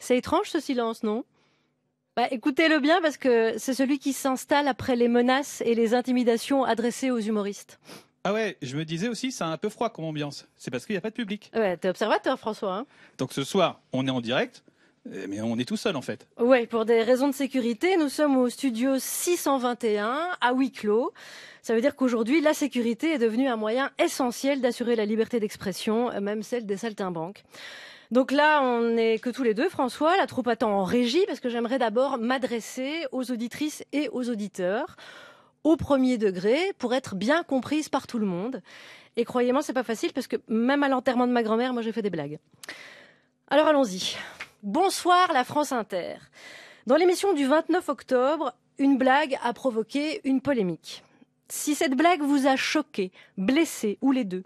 C'est étrange ce silence, non bah, Écoutez-le bien parce que c'est celui qui s'installe après les menaces et les intimidations adressées aux humoristes. Ah ouais, je me disais aussi, c'est un peu froid comme ambiance. C'est parce qu'il n'y a pas de public. Ouais, t'es observateur, François. Hein. Donc ce soir, on est en direct. Euh, mais on est tout seul en fait. Oui, pour des raisons de sécurité, nous sommes au studio 621 à huis clos. Ça veut dire qu'aujourd'hui, la sécurité est devenue un moyen essentiel d'assurer la liberté d'expression, euh, même celle des saltimbanques. Donc là, on n'est que tous les deux, François. La troupe attend en régie parce que j'aimerais d'abord m'adresser aux auditrices et aux auditeurs au premier degré pour être bien comprise par tout le monde. Et croyez-moi, c'est pas facile parce que même à l'enterrement de ma grand-mère, moi j'ai fait des blagues. Alors allons-y. Bonsoir la France Inter. Dans l'émission du 29 octobre, une blague a provoqué une polémique. Si cette blague vous a choqué, blessé ou les deux,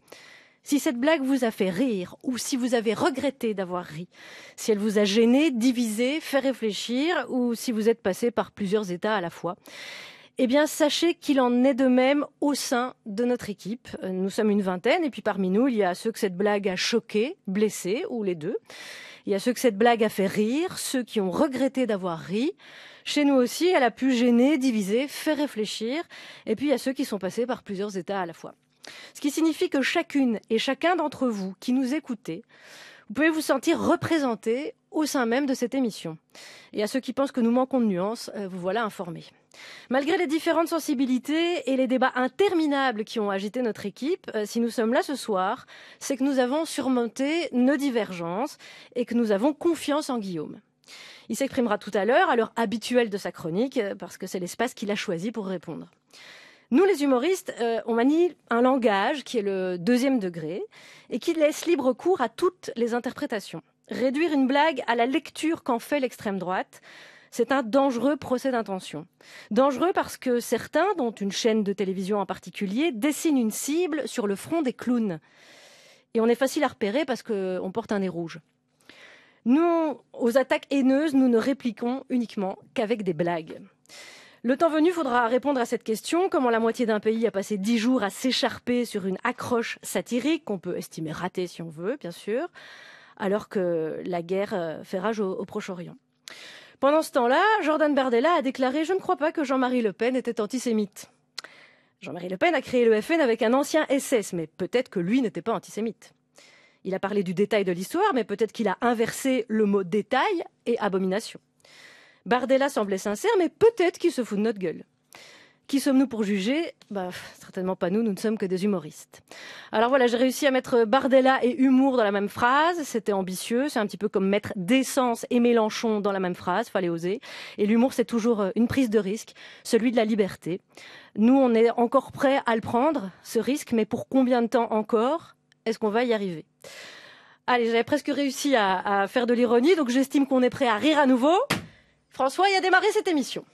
si cette blague vous a fait rire ou si vous avez regretté d'avoir ri, si elle vous a gêné, divisé, fait réfléchir ou si vous êtes passé par plusieurs états à la fois, eh bien, sachez qu'il en est de même au sein de notre équipe. Nous sommes une vingtaine et puis parmi nous, il y a ceux que cette blague a choqué, blessé ou les deux. Il y a ceux que cette blague a fait rire, ceux qui ont regretté d'avoir ri. Chez nous aussi, elle a pu gêner, diviser, faire réfléchir. Et puis il y a ceux qui sont passés par plusieurs états à la fois. Ce qui signifie que chacune et chacun d'entre vous qui nous écoutez vous pouvez vous sentir représenté au sein même de cette émission. Et à ceux qui pensent que nous manquons de nuances, euh, vous voilà informés. Malgré les différentes sensibilités et les débats interminables qui ont agité notre équipe, euh, si nous sommes là ce soir, c'est que nous avons surmonté nos divergences et que nous avons confiance en Guillaume. Il s'exprimera tout à l'heure, à l'heure habituelle de sa chronique, euh, parce que c'est l'espace qu'il a choisi pour répondre. Nous, les humoristes, euh, on manie un langage qui est le deuxième degré et qui laisse libre cours à toutes les interprétations. Réduire une blague à la lecture qu'en fait l'extrême droite, c'est un dangereux procès d'intention. Dangereux parce que certains, dont une chaîne de télévision en particulier, dessinent une cible sur le front des clowns. Et on est facile à repérer parce qu'on porte un nez rouge. Nous, aux attaques haineuses, nous ne répliquons uniquement qu'avec des blagues. Le temps venu, faudra répondre à cette question. Comment la moitié d'un pays a passé dix jours à s'écharper sur une accroche satirique, qu'on peut estimer ratée si on veut, bien sûr, alors que la guerre euh, fait rage au, au Proche-Orient. Pendant ce temps-là, Jordan Bardella a déclaré Je ne crois pas que Jean-Marie Le Pen était antisémite. Jean-Marie Le Pen a créé le FN avec un ancien SS, mais peut-être que lui n'était pas antisémite. Il a parlé du détail de l'histoire, mais peut-être qu'il a inversé le mot détail et abomination. Bardella semblait sincère, mais peut-être qu'il se fout de notre gueule. Qui sommes-nous pour juger bah, Certainement pas nous, nous ne sommes que des humoristes. Alors voilà, j'ai réussi à mettre Bardella et humour dans la même phrase, c'était ambitieux, c'est un petit peu comme mettre décence et Mélenchon dans la même phrase, fallait oser. Et l'humour, c'est toujours euh, une prise de risque, celui de la liberté. Nous, on est encore prêts à le prendre, ce risque, mais pour combien de temps encore est-ce qu'on va y arriver Allez, j'avais presque réussi à faire de l'ironie, donc j'estime qu'on est prêt à rire à nouveau. François y a démarré cette émission.